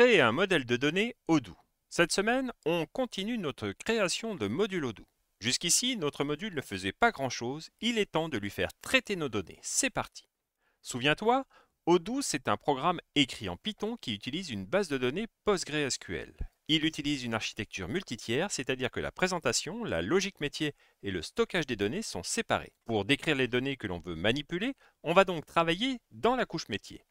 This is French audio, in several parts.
Créer un modèle de données Odoo. Cette semaine, on continue notre création de module Odoo. Jusqu'ici, notre module ne faisait pas grand-chose, il est temps de lui faire traiter nos données. C'est parti Souviens-toi, Odoo, c'est un programme écrit en Python qui utilise une base de données PostgreSQL. Il utilise une architecture multitière, c'est-à-dire que la présentation, la logique métier et le stockage des données sont séparés. Pour décrire les données que l'on veut manipuler, on va donc travailler dans la couche métier.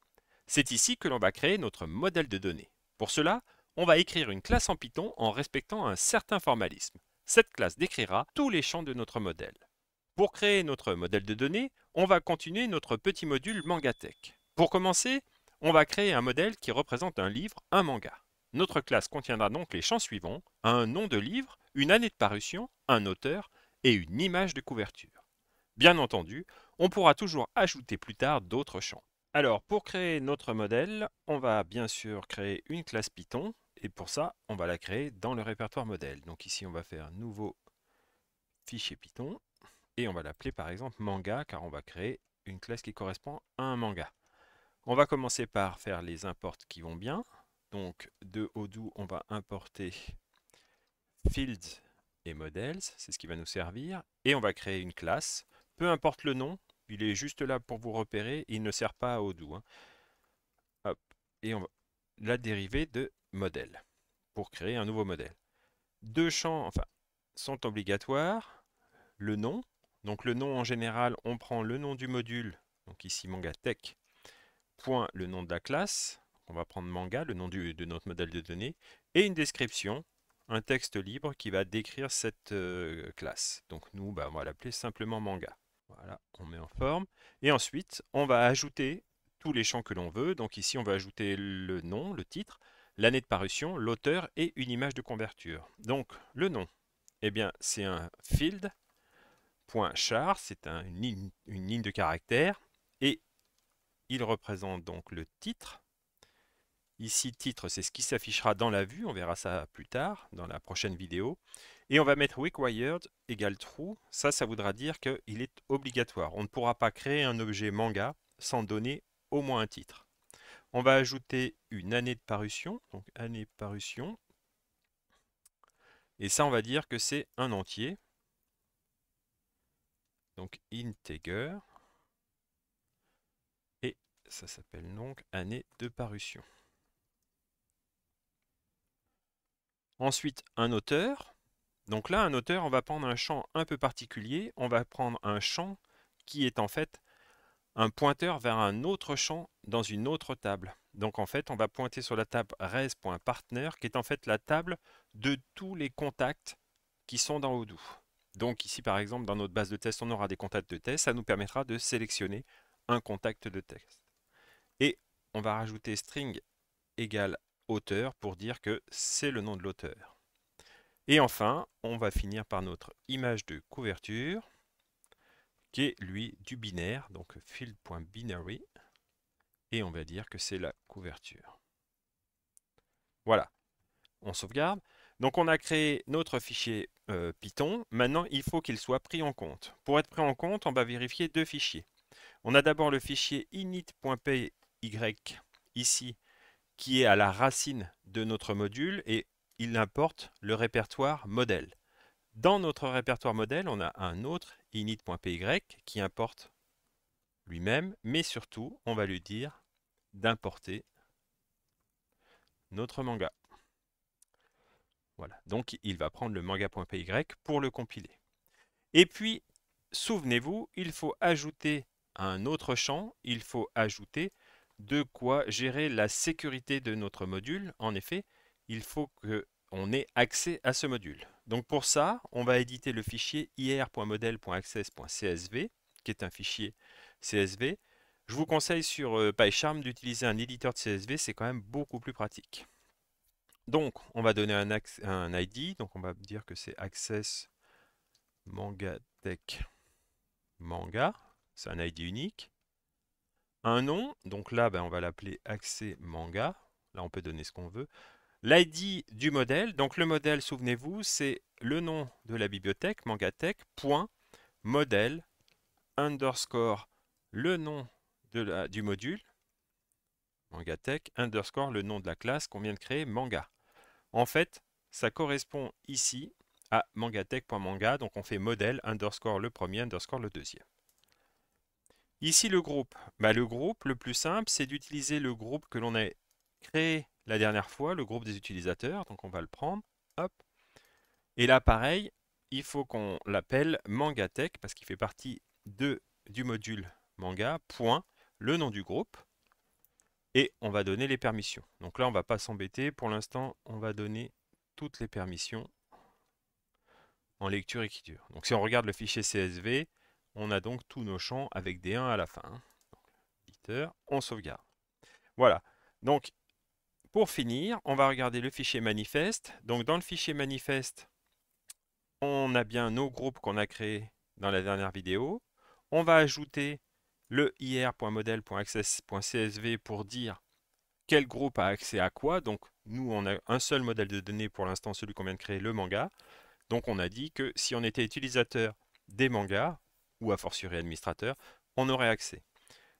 C'est ici que l'on va créer notre modèle de données. Pour cela, on va écrire une classe en Python en respectant un certain formalisme. Cette classe décrira tous les champs de notre modèle. Pour créer notre modèle de données, on va continuer notre petit module MangaTech. Pour commencer, on va créer un modèle qui représente un livre, un manga. Notre classe contiendra donc les champs suivants, un nom de livre, une année de parution, un auteur et une image de couverture. Bien entendu, on pourra toujours ajouter plus tard d'autres champs. Alors, pour créer notre modèle, on va bien sûr créer une classe Python. Et pour ça, on va la créer dans le répertoire modèle. Donc ici, on va faire nouveau fichier Python. Et on va l'appeler par exemple manga, car on va créer une classe qui correspond à un manga. On va commencer par faire les imports qui vont bien. Donc de Odoo, on va importer fields et models, c'est ce qui va nous servir. Et on va créer une classe, peu importe le nom, il est juste là pour vous repérer, il ne sert pas à Odoo. Hein. Et on va la dérivée de modèle pour créer un nouveau modèle. Deux champs enfin, sont obligatoires. Le nom, donc le nom en général, on prend le nom du module, donc ici manga tech, point le nom de la classe, on va prendre manga, le nom de notre modèle de données, et une description, un texte libre qui va décrire cette euh, classe. Donc nous, bah, on va l'appeler simplement manga. Voilà, on met en forme. Et ensuite, on va ajouter tous les champs que l'on veut. Donc ici, on va ajouter le nom, le titre, l'année de parution, l'auteur et une image de couverture. Donc, le nom, eh bien, c'est un field char, c'est une, une, ligne de caractère, et il représente donc le titre. Ici, titre, c'est ce qui s'affichera dans la vue, on verra ça plus tard, dans la prochaine vidéo. Et on va mettre required égale true. Ça, ça voudra dire qu'il est obligatoire. On ne pourra pas créer un objet manga sans donner au moins un titre. On va ajouter une année de parution. Donc année de parution. Et ça, on va dire que c'est un entier. Donc integer. Et ça s'appelle donc année de parution. Ensuite, un auteur. Donc là, un auteur, on va prendre un champ un peu particulier, on va prendre un champ qui est en fait un pointeur vers un autre champ dans une autre table. Donc en fait, on va pointer sur la table res.partner, qui est en fait la table de tous les contacts qui sont dans Odoo. Donc ici, par exemple, dans notre base de test, on aura des contacts de test. Ça nous permettra de sélectionner un contact de test. Et on va rajouter string égale auteur pour dire que c'est le nom de l'auteur. Et enfin, on va finir par notre image de couverture, qui est lui du binaire, donc field.binary, et on va dire que c'est la couverture. Voilà, on sauvegarde. Donc on a créé notre fichier euh, Python. Maintenant, il faut qu'il soit pris en compte. Pour être pris en compte, on va vérifier deux fichiers. On a d'abord le fichier init.py ici, qui est à la racine de notre module, et il importe le répertoire modèle. Dans notre répertoire modèle, on a un autre init.py qui importe lui-même, mais surtout, on va lui dire d'importer notre manga. Voilà, donc il va prendre le manga.py pour le compiler. Et puis, souvenez-vous, il faut ajouter un autre champ, il faut ajouter de quoi gérer la sécurité de notre module. En effet, il faut qu'on ait accès à ce module. Donc pour ça, on va éditer le fichier ir.model.access.csv, qui est un fichier CSV. Je vous conseille sur euh, PyCharm d'utiliser un éditeur de CSV, c'est quand même beaucoup plus pratique. Donc, on va donner un, ID, donc on va dire que c'est access manga tech manga, c'est un ID unique. Un nom, donc là, ben, on va l'appeler accès manga, là on peut donner ce qu'on veut l'ID du modèle. Donc le modèle, souvenez-vous, c'est le nom de la bibliothèque, mangatech.modèle underscore le nom de du module, mangatech underscore le nom de la classe qu'on vient de créer, manga. En fait, ça correspond ici à mangatech.manga, donc on fait modèle underscore le premier, underscore le deuxième. Ici, le groupe. Bah, le groupe, le plus simple, c'est d'utiliser le groupe que l'on a créé la dernière fois, le groupe des utilisateurs, donc on va le prendre, hop. Et là, pareil, il faut qu'on l'appelle MangaTech, parce qu'il fait partie de, du module manga, point, le nom du groupe, et on va donner les permissions. Donc là, on ne va pas s'embêter, pour l'instant, on va donner toutes les permissions en lecture et écriture. Donc si on regarde le fichier CSV, on a donc tous nos champs avec des 1 à la fin. Donc, on sauvegarde. Voilà. Donc pour finir, on va regarder le fichier manifeste. Donc dans le fichier manifeste, on a bien nos groupes qu'on a créés dans la dernière vidéo. On va ajouter le ir.model.access.csv pour dire quel groupe a accès à quoi. Donc nous, on a un seul modèle de données pour l'instant, celui qu'on vient de créer, le manga. Donc on a dit que si on était utilisateur des mangas, ou a fortiori administrateur, on aurait accès.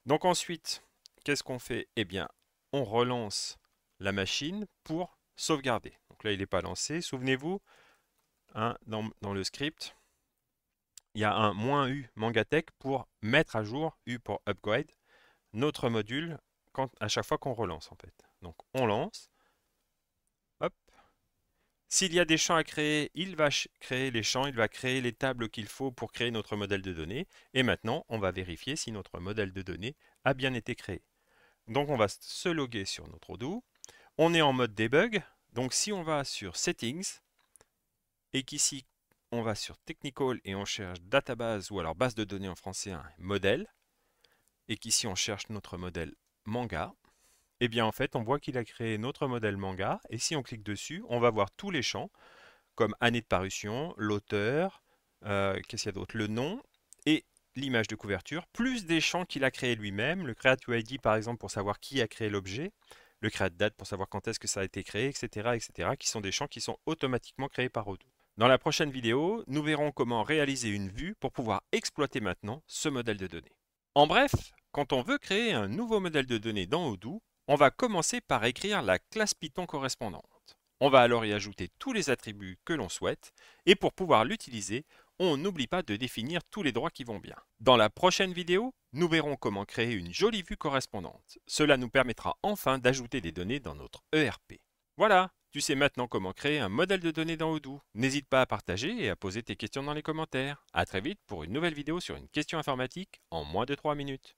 Donc ensuite, qu'est-ce qu'on fait Eh bien, on relance la machine pour sauvegarder. Donc là, il n'est pas lancé. Souvenez-vous, hein, dans, le script, il y a un moins "-u mangatech pour mettre à jour, "-u pour upgrade, notre module à chaque fois qu'on relance en fait. Donc on lance, S'il y a des champs à créer, il va créer les champs, il va créer les tables qu'il faut pour créer notre modèle de données. Et maintenant, on va vérifier si notre modèle de données a bien été créé. Donc on va se loguer sur notre Odoo. On est en mode debug, donc si on va sur Settings, et qu'ici on va sur Technical et on cherche Database ou alors base de données en français, un modèle, et qu'ici on cherche notre modèle manga, et eh bien en fait on voit qu'il a créé notre modèle manga, et si on clique dessus, on va voir tous les champs, comme année de parution, l'auteur, euh, qu'est-ce qu'il y a d'autre, le nom, et l'image de couverture, plus des champs qu'il a créé lui-même, le Create ID par exemple pour savoir qui a créé l'objet, le créa date pour savoir quand est-ce que ça a été créé, etc., etc., qui sont des champs qui sont automatiquement créés par Odoo. Dans la prochaine vidéo, nous verrons comment réaliser une vue pour pouvoir exploiter maintenant ce modèle de données. En bref, quand on veut créer un nouveau modèle de données dans Odoo, on va commencer par écrire la classe Python correspondante. On va alors y ajouter tous les attributs que l'on souhaite, et pour pouvoir l'utiliser, on n'oublie pas de définir tous les droits qui vont bien. Dans la prochaine vidéo, nous verrons comment créer une jolie vue correspondante. Cela nous permettra enfin d'ajouter des données dans notre ERP. Voilà, tu sais maintenant comment créer un modèle de données dans Odoo. N'hésite pas à partager et à poser tes questions dans les commentaires. A très vite pour une nouvelle vidéo sur une question informatique en moins de 3 minutes.